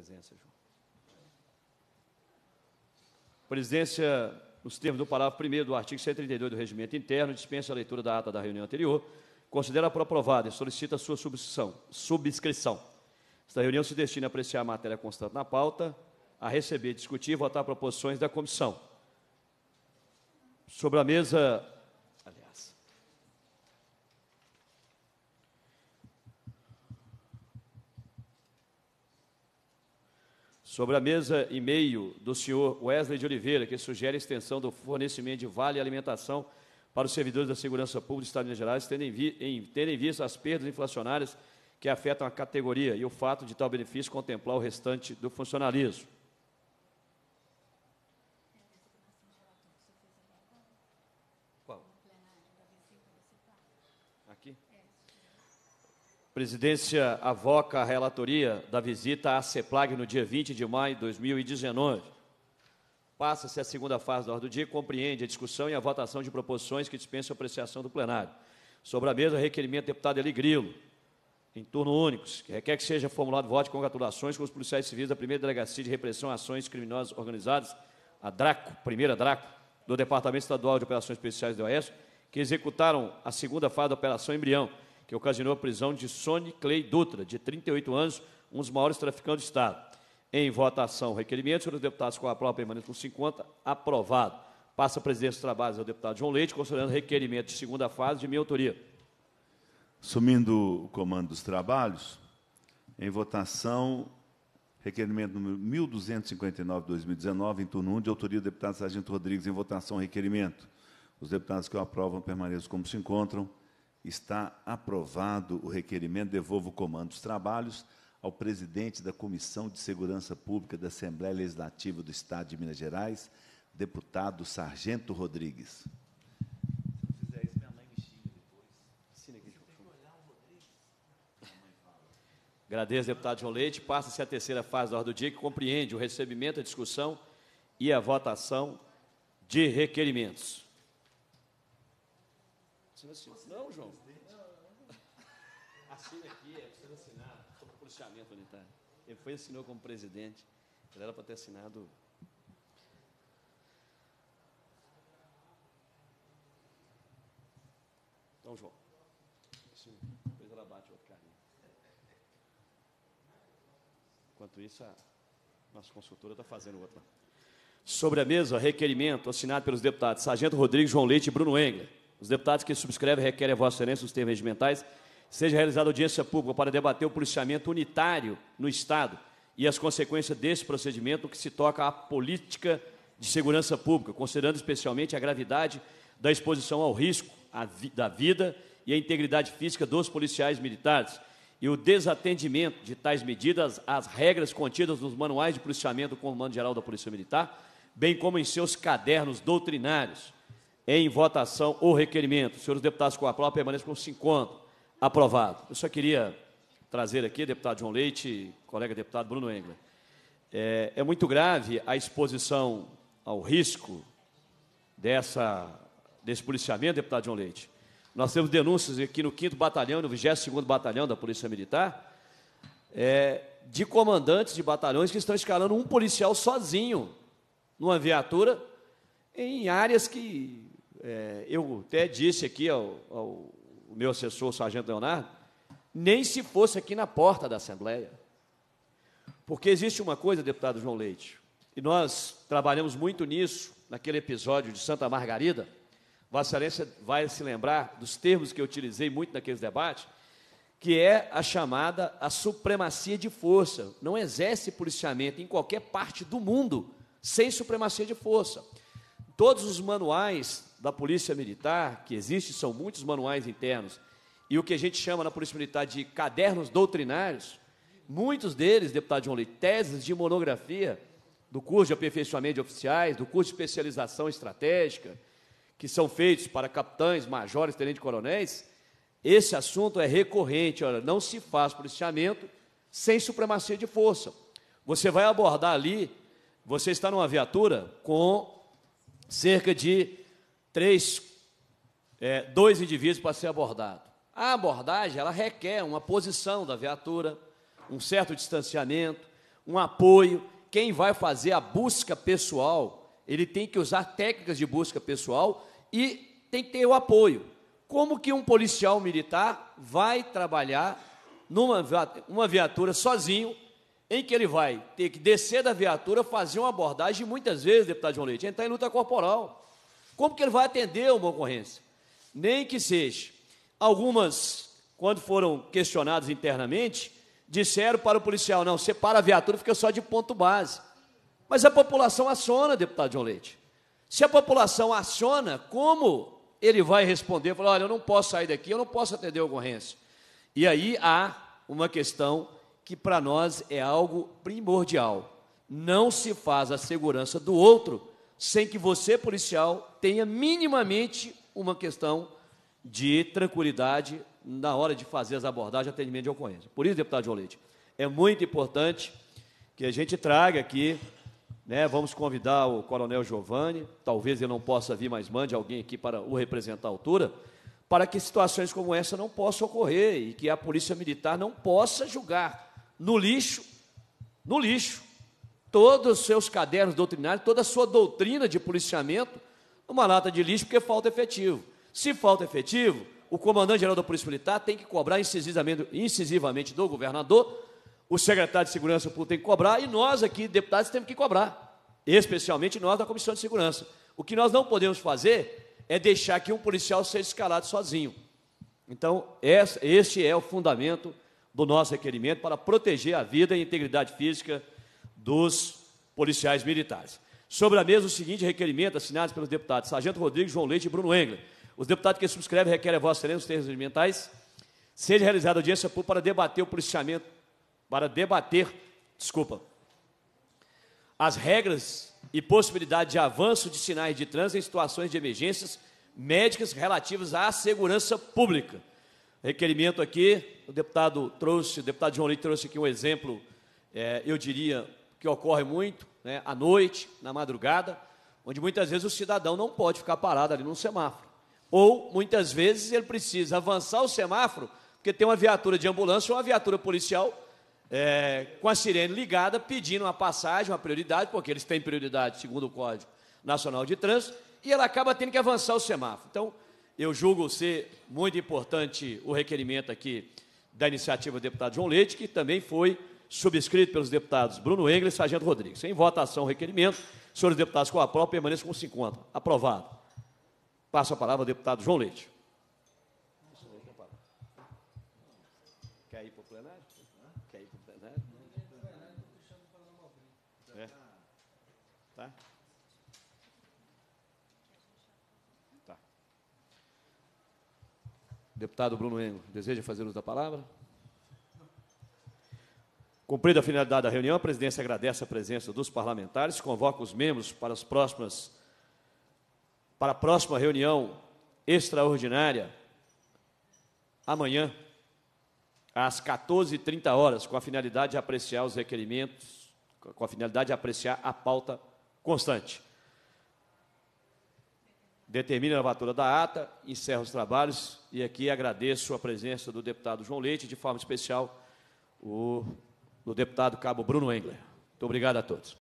presença, João. Presidência, nos termos do parágrafo 1 do artigo 132 do Regimento Interno, dispensa a leitura da ata da reunião anterior, considera aprovada e solicita sua subscrição. subscrição. Esta reunião se destina a apreciar a matéria constante na pauta, a receber, discutir e votar proposições da comissão. Sobre a mesa, Sobre a mesa e meio do senhor Wesley de Oliveira, que sugere a extensão do fornecimento de vale alimentação para os servidores da segurança pública do Estado de Minas Gerais, tendo em, vi, em, tendo em vista as perdas inflacionárias que afetam a categoria e o fato de tal benefício contemplar o restante do funcionalismo. Qual? Aqui? É presidência avoca a relatoria da visita à CEPLAG no dia 20 de maio de 2019. Passa-se a segunda fase da ordem do dia e compreende a discussão e a votação de proposições que dispensam apreciação do plenário. Sobre a mesa, requerimento do deputado Eli Grilo, em turno único, que requer que seja formulado voto de congratulações com os policiais civis da primeira delegacia de repressão a ações criminosas organizadas, a DRACO, primeira DRACO, do Departamento Estadual de Operações Especiais do Oeste, que executaram a segunda fase da Operação Embrião, que ocasionou a prisão de Sônia Clay Dutra, de 38 anos, um dos maiores traficantes do Estado. Em votação, requerimento, os deputados com a prova como com 50, aprovado. Passa a presidência dos trabalhos ao deputado João Leite, considerando requerimento de segunda fase de minha autoria. Sumindo o comando dos trabalhos, em votação, requerimento número 1259-2019, em turno 1, de autoria do deputado Sargento Rodrigues, em votação, requerimento. Os deputados que o aprovam permaneçam como se encontram. Está aprovado o requerimento, devolvo o comando dos trabalhos ao presidente da Comissão de Segurança Pública da Assembleia Legislativa do Estado de Minas Gerais, deputado Sargento Rodrigues. Agradeço, deputado João Leite. Passa-se a terceira fase da ordem do dia, que compreende o recebimento, a discussão e a votação de requerimentos assina Você não, João. Assina aqui, é preciso assinar sobre policiamento unitário. Ele foi e assinou como presidente. Ele era para ter assinado. Então, João. depois ela bate outro carrinho. Enquanto isso, a nossa consultora está fazendo outra. Sobre a mesa, requerimento assinado pelos deputados Sargento Rodrigues, João Leite e Bruno Engler. Os deputados que subscrevem requerem a Vossa Excelência os termos regimentais. Seja realizada audiência pública para debater o policiamento unitário no Estado e as consequências desse procedimento que se toca à política de segurança pública, considerando especialmente a gravidade da exposição ao risco da vida e à integridade física dos policiais militares e o desatendimento de tais medidas às regras contidas nos manuais de policiamento do Comando Geral da Polícia Militar, bem como em seus cadernos doutrinários em votação o requerimento. Senhores deputados com a aplauso, permaneçam com 50. Aprovado. Eu só queria trazer aqui, deputado João Leite, colega deputado Bruno Engler. É, é muito grave a exposição ao risco dessa, desse policiamento, deputado João Leite. Nós temos denúncias aqui no 5 Batalhão, no 22 Batalhão da Polícia Militar, é, de comandantes de batalhões que estão escalando um policial sozinho numa viatura em áreas que é, eu até disse aqui ao, ao meu assessor, o sargento Leonardo, nem se fosse aqui na porta da Assembleia. Porque existe uma coisa, deputado João Leite, e nós trabalhamos muito nisso, naquele episódio de Santa Margarida, Vossa Excelência vai se lembrar dos termos que eu utilizei muito naqueles debates, que é a chamada a supremacia de força. Não exerce policiamento em qualquer parte do mundo sem supremacia de força todos os manuais da Polícia Militar, que existem são muitos manuais internos, e o que a gente chama na Polícia Militar de cadernos doutrinários, muitos deles, deputado João Leite, teses de monografia do curso de aperfeiçoamento de oficiais, do curso de especialização estratégica, que são feitos para capitães, majores, tenentes-coronéis, esse assunto é recorrente. Olha, não se faz policiamento sem supremacia de força. Você vai abordar ali, você está numa viatura com cerca de três, é, dois indivíduos para ser abordado. A abordagem ela requer uma posição da viatura, um certo distanciamento, um apoio. Quem vai fazer a busca pessoal, ele tem que usar técnicas de busca pessoal e tem que ter o apoio. Como que um policial militar vai trabalhar numa uma viatura sozinho em que ele vai ter que descer da viatura, fazer uma abordagem, muitas vezes, deputado João Leite, entrar em luta corporal. Como que ele vai atender uma ocorrência? Nem que seja. Algumas, quando foram questionados internamente, disseram para o policial: não, você para a viatura, fica só de ponto base. Mas a população aciona, deputado João Leite. Se a população aciona, como ele vai responder? Falar: olha, eu não posso sair daqui, eu não posso atender a ocorrência. E aí há uma questão que para nós é algo primordial. Não se faz a segurança do outro sem que você, policial, tenha minimamente uma questão de tranquilidade na hora de fazer as abordagens e atendimento de ocorrência. Por isso, deputado Jolete, é muito importante que a gente traga aqui, né, vamos convidar o coronel Giovanni, talvez ele não possa vir, mas mande alguém aqui para o representar à altura, para que situações como essa não possam ocorrer e que a Polícia Militar não possa julgar no lixo, no lixo, todos os seus cadernos doutrinários, toda a sua doutrina de policiamento, numa lata de lixo, porque falta efetivo. Se falta efetivo, o comandante-geral da Polícia Militar tem que cobrar incisivamente, incisivamente do governador, o secretário de Segurança Pública tem que cobrar, e nós aqui, deputados, temos que cobrar, especialmente nós da Comissão de Segurança. O que nós não podemos fazer é deixar que um policial seja escalado sozinho. Então, esse é o fundamento do nosso requerimento para proteger a vida e a integridade física dos policiais militares. Sobre a mesa, o seguinte requerimento assinado pelos deputados Sargento Rodrigues, João Leite e Bruno Engler. Os deputados que subscrevem requerem a vossa excelência os termos regimentais. Seja realizada audiência pública para debater o policiamento, para debater, desculpa, as regras e possibilidade de avanço de sinais de trânsito em situações de emergências médicas relativas à segurança pública. Requerimento aqui o deputado trouxe, o deputado João Leite trouxe aqui um exemplo, é, eu diria, que ocorre muito, né, à noite, na madrugada, onde muitas vezes o cidadão não pode ficar parado ali num semáforo. Ou, muitas vezes, ele precisa avançar o semáforo, porque tem uma viatura de ambulância ou uma viatura policial é, com a sirene ligada, pedindo uma passagem, uma prioridade, porque eles têm prioridade, segundo o Código Nacional de Trânsito, e ela acaba tendo que avançar o semáforo. Então, eu julgo ser muito importante o requerimento aqui da iniciativa do deputado João Leite, que também foi subscrito pelos deputados Bruno Engler e Sargento Rodrigues. Em votação, requerimento. Senhores deputados, com a prova, permaneçam com 50. Aprovado. Passo a palavra ao deputado João Leite. Quer ir para o plenário? Quer ir para o plenário? É. Tá? Deputado Bruno Engo, deseja fazer uso da palavra? Cumprida a finalidade da reunião, a presidência agradece a presença dos parlamentares, convoca os membros para as próximas para a próxima reunião extraordinária amanhã às 14h30 horas, com a finalidade de apreciar os requerimentos, com a finalidade de apreciar a pauta constante determina a lavatura da ata, encerro os trabalhos e aqui agradeço a presença do deputado João Leite, de forma especial o do deputado Cabo Bruno Engler. Muito obrigado a todos.